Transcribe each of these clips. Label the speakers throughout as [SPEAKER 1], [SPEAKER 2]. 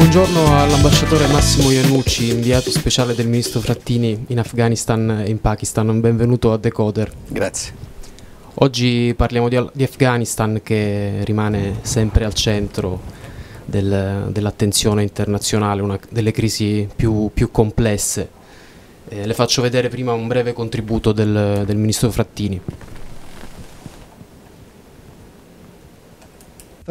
[SPEAKER 1] Buongiorno all'ambasciatore Massimo Iannucci, inviato speciale del ministro Frattini in Afghanistan e in Pakistan. Benvenuto a Decoder. Grazie. Oggi parliamo di, di Afghanistan che rimane sempre al centro del, dell'attenzione internazionale, una delle crisi più, più complesse. Eh, le faccio vedere prima un breve contributo del, del ministro Frattini.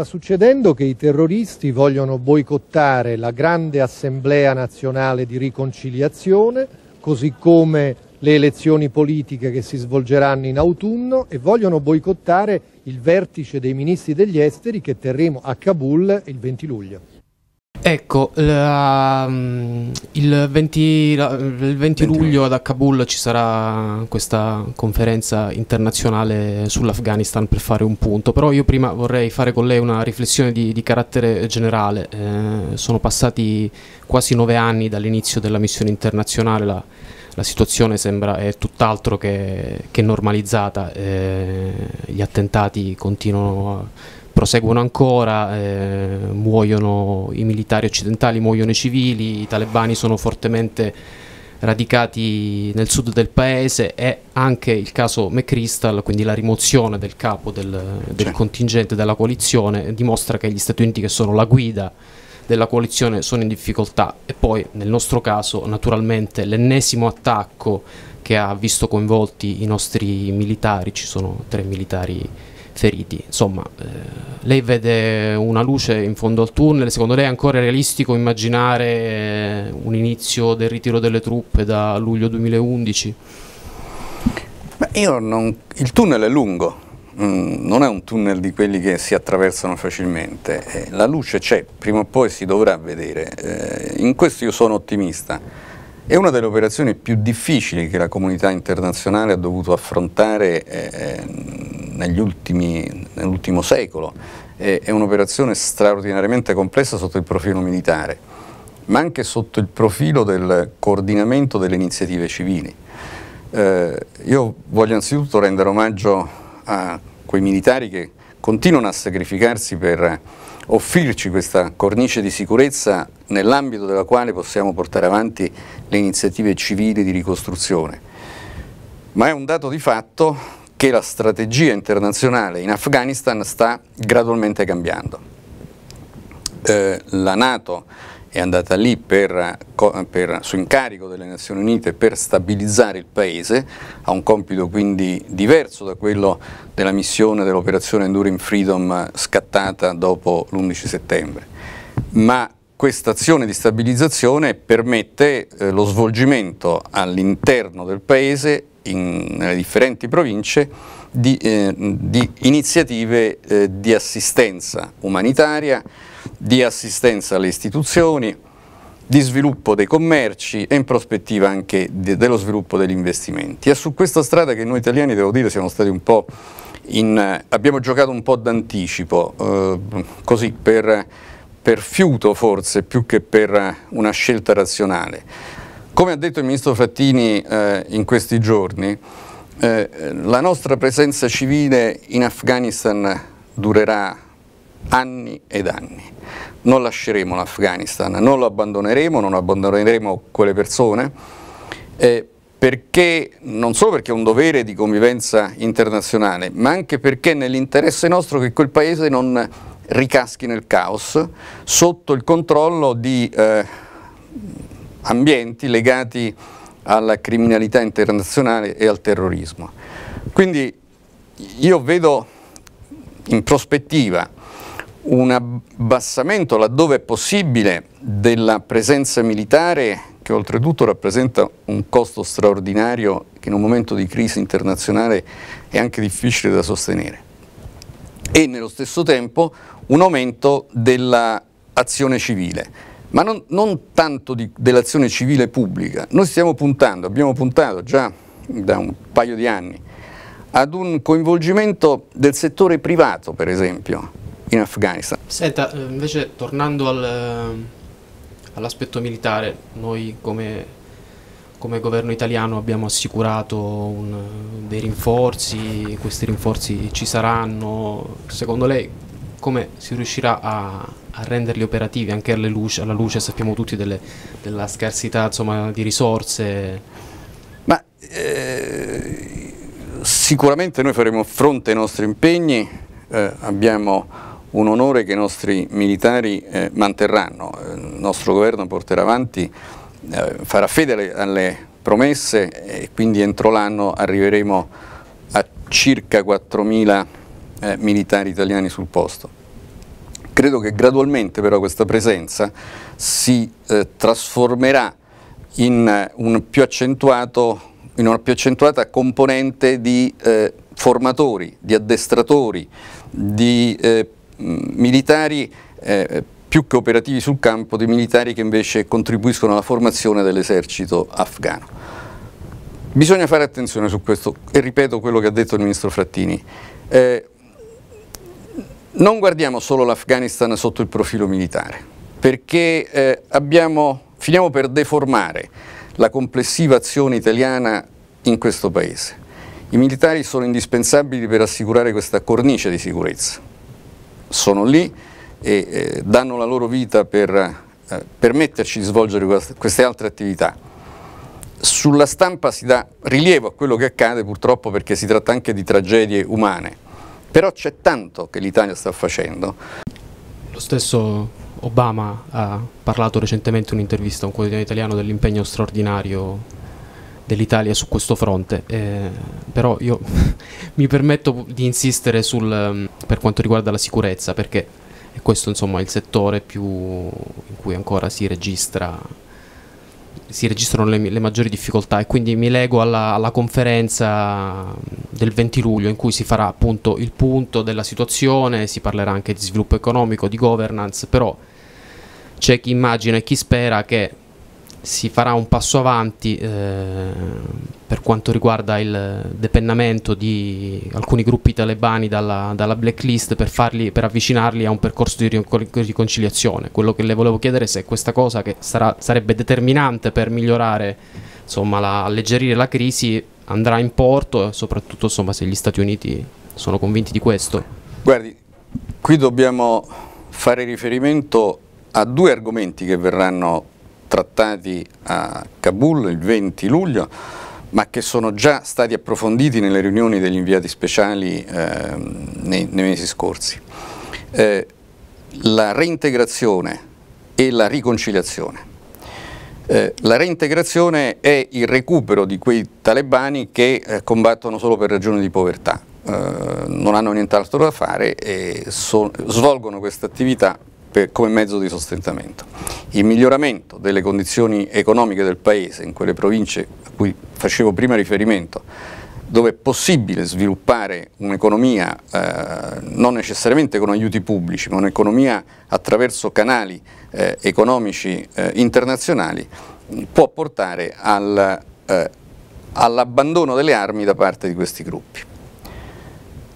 [SPEAKER 2] Sta succedendo che i terroristi vogliono boicottare la grande assemblea nazionale di riconciliazione, così come le elezioni politiche che si svolgeranno in autunno e vogliono boicottare il vertice dei ministri degli esteri che terremo a Kabul il 20 luglio.
[SPEAKER 1] Ecco, la, mm, il, 20, il 20 luglio ad Kabul ci sarà questa conferenza internazionale sull'Afghanistan per fare un punto, però io prima vorrei fare con lei una riflessione di, di carattere generale. Eh, sono passati quasi nove anni dall'inizio della missione internazionale, la, la situazione sembra è tutt'altro che, che normalizzata, eh, gli attentati continuano a proseguono ancora, eh, muoiono i militari occidentali, muoiono i civili, i talebani sono fortemente radicati nel sud del paese e anche il caso McChrystal, quindi la rimozione del capo del, del cioè. contingente della coalizione, dimostra che gli Stati Uniti che sono la guida della coalizione sono in difficoltà e poi nel nostro caso naturalmente l'ennesimo attacco che ha visto coinvolti i nostri militari, ci sono tre militari feriti. Insomma, eh, lei vede una luce in fondo al tunnel, secondo lei è ancora realistico immaginare eh, un inizio del ritiro delle truppe da luglio 2011?
[SPEAKER 2] Beh, non... il tunnel è lungo, mm, non è un tunnel di quelli che si attraversano facilmente, eh, la luce c'è, prima o poi si dovrà vedere, eh, in questo io sono ottimista. È una delle operazioni più difficili che la comunità internazionale ha dovuto affrontare eh, ultimi, nell'ultimo secolo, è, è un'operazione straordinariamente complessa sotto il profilo militare, ma anche sotto il profilo del coordinamento delle iniziative civili. Eh, io voglio anzitutto rendere omaggio a quei militari che continuano a sacrificarsi per offrirci questa cornice di sicurezza nell'ambito della quale possiamo portare avanti le iniziative civili di ricostruzione. Ma è un dato di fatto che la strategia internazionale in Afghanistan sta gradualmente cambiando. Eh, la Nato è andata lì per, per, su incarico delle Nazioni Unite per stabilizzare il paese, ha un compito quindi diverso da quello della missione dell'operazione Enduring Freedom scattata dopo l'11 settembre, ma questa azione di stabilizzazione permette eh, lo svolgimento all'interno del paese in, nelle differenti province di, eh, di iniziative eh, di assistenza umanitaria, di assistenza alle istituzioni, di sviluppo dei commerci e in prospettiva anche de dello sviluppo degli investimenti. È su questa strada che noi italiani, devo dire, siamo stati un po' in, abbiamo giocato un po' d'anticipo, eh, così per, per fiuto forse più che per una scelta razionale. Come ha detto il ministro Frattini eh, in questi giorni, eh, la nostra presenza civile in Afghanistan durerà anni ed anni. Non lasceremo l'Afghanistan, non lo abbandoneremo, non abbandoneremo quelle persone, eh, perché, non solo perché è un dovere di convivenza internazionale, ma anche perché è nell'interesse nostro che quel paese non ricaschi nel caos sotto il controllo di eh, ambienti legati alla criminalità internazionale e al terrorismo. Quindi io vedo in prospettiva un abbassamento laddove è possibile della presenza militare che oltretutto rappresenta un costo straordinario che in un momento di crisi internazionale è anche difficile da sostenere e nello stesso tempo un aumento dell'azione civile ma non, non tanto di, dell'azione civile pubblica. Noi stiamo puntando, abbiamo puntato già da un paio di anni, ad un coinvolgimento del settore privato, per esempio, in Afghanistan.
[SPEAKER 1] Senta, eh, invece tornando al, eh, all'aspetto militare, noi come, come, governo italiano abbiamo assicurato un, dei rinforzi, questi rinforzi ci saranno, secondo lei come si riuscirà a, a renderli operativi anche luce, alla luce, sappiamo tutti, delle, della scarsità insomma, di risorse? Ma, eh,
[SPEAKER 2] sicuramente noi faremo fronte ai nostri impegni, eh, abbiamo un onore che i nostri militari eh, manterranno, il nostro governo porterà avanti, eh, farà fede alle, alle promesse e quindi entro l'anno arriveremo a circa 4.000 eh, militari italiani sul posto. Credo che gradualmente però questa presenza si eh, trasformerà in, eh, un in, una più accentuata componente di eh, formatori, di addestratori, di eh, militari eh, più che operativi sul campo, di militari che invece contribuiscono alla formazione dell'esercito afghano. Bisogna fare attenzione su questo e ripeto quello che ha detto il Ministro Frattini. Eh, non guardiamo solo l'Afghanistan sotto il profilo militare, perché eh, abbiamo, finiamo per deformare la complessiva azione italiana in questo Paese. I militari sono indispensabili per assicurare questa cornice di sicurezza. Sono lì e eh, danno la loro vita per eh, permetterci di svolgere queste altre attività. Sulla stampa si dà rilievo a quello che accade purtroppo perché si tratta anche di tragedie umane però c'è tanto che l'Italia sta facendo.
[SPEAKER 1] Lo stesso Obama ha parlato recentemente in un'intervista a un quotidiano italiano dell'impegno straordinario dell'Italia su questo fronte, eh, però io mi permetto di insistere sul, mm, per quanto riguarda la sicurezza, perché questo insomma, è il settore più in cui ancora si registra si registrano le, le, maggiori difficoltà e quindi mi leggo alla, alla, conferenza del 20 luglio in cui si farà appunto il punto della situazione, si parlerà anche di sviluppo economico, di governance, però c'è chi immagina e chi spera che si farà un passo avanti eh, per quanto riguarda il depennamento di alcuni gruppi talebani dalla, dalla blacklist per, farli, per, avvicinarli a un percorso di riconciliazione. Quello che le volevo chiedere è se questa cosa che sarà, sarebbe determinante per migliorare, insomma, la, alleggerire la crisi andrà in porto e soprattutto insomma, se gli Stati Uniti sono convinti di questo.
[SPEAKER 2] Guardi, qui dobbiamo fare riferimento a due argomenti che verranno trattati a Kabul il 20 luglio, ma che sono già stati approfonditi nelle riunioni degli inviati speciali eh, nei, nei, mesi scorsi. Eh, la reintegrazione e la riconciliazione. Eh, la reintegrazione è il recupero di quei talebani che eh, combattono solo per ragioni di povertà, eh, non hanno nient'altro da fare e so, svolgono questa attività per, come mezzo di sostentamento. Il miglioramento delle condizioni economiche del Paese in quelle province a cui facevo prima riferimento, dove è possibile sviluppare un'economia eh, non necessariamente con aiuti pubblici, ma un'economia attraverso canali eh, economici eh, internazionali, può portare al, eh, all'abbandono delle armi da parte di questi gruppi.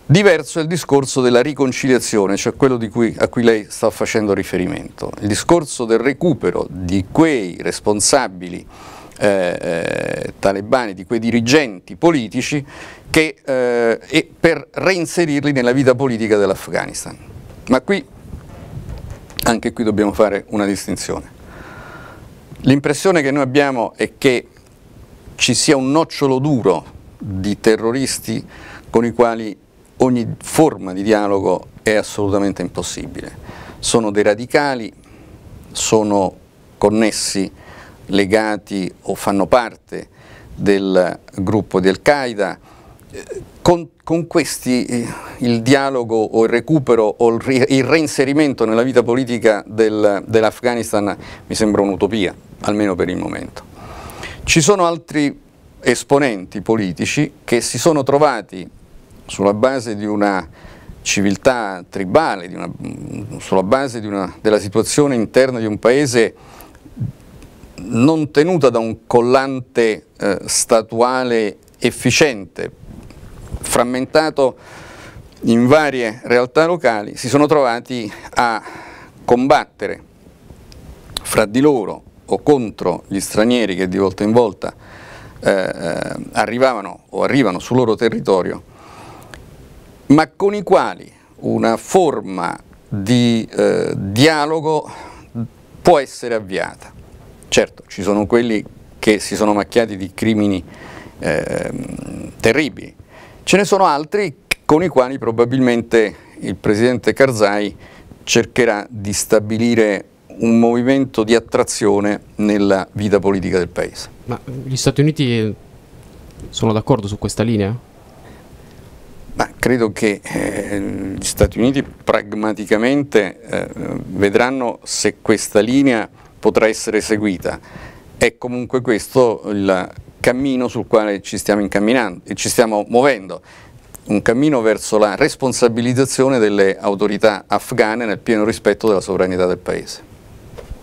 [SPEAKER 2] Diverso è il discorso della riconciliazione, cioè quello cui, a cui lei sta facendo riferimento. Il discorso del recupero di quei responsabili eh, eh talebani, di quei dirigenti politici che, eh, per reinserirli nella vita politica dell'Afghanistan. Ma qui, anche qui dobbiamo fare una distinzione. L'impressione che noi abbiamo è che ci sia un nocciolo duro di terroristi con i quali ogni forma di dialogo è assolutamente impossibile. Sono dei radicali, sono connessi, legati o fanno parte del gruppo di Al-Qaeda. Con, con, questi eh, il dialogo o il recupero o il, re, il reinserimento nella vita politica del, dell'Afghanistan mi sembra un'utopia, almeno per il momento. Ci sono altri esponenti politici che si sono trovati sulla base di una civiltà tribale, una, sulla base una, della situazione interna di un paese non tenuta da un collante eh, statuale efficiente, frammentato in varie realtà locali, si sono trovati a combattere fra di loro o contro gli stranieri che di volta in volta eh, eh arrivavano o arrivano sul loro territorio ma con i quali una forma di eh, dialogo può essere avviata. Certo, ci sono quelli che si sono macchiati di crimini eh, terribili, ce ne sono altri con i quali probabilmente il presidente Karzai cercherà di stabilire un movimento di attrazione nella vita politica del Paese.
[SPEAKER 1] Ma gli Stati Uniti sono d'accordo su questa linea?
[SPEAKER 2] Ma credo che eh, gli Stati Uniti pragmaticamente eh, vedranno se questa linea potrà essere seguita. È comunque questo il cammino sul quale ci stiamo incamminando e ci stiamo muovendo. Un cammino verso la responsabilizzazione delle autorità afghane nel pieno rispetto della sovranità del paese.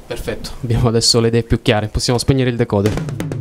[SPEAKER 1] Perfetto, abbiamo adesso le idee più chiare, possiamo spegnere il decoder.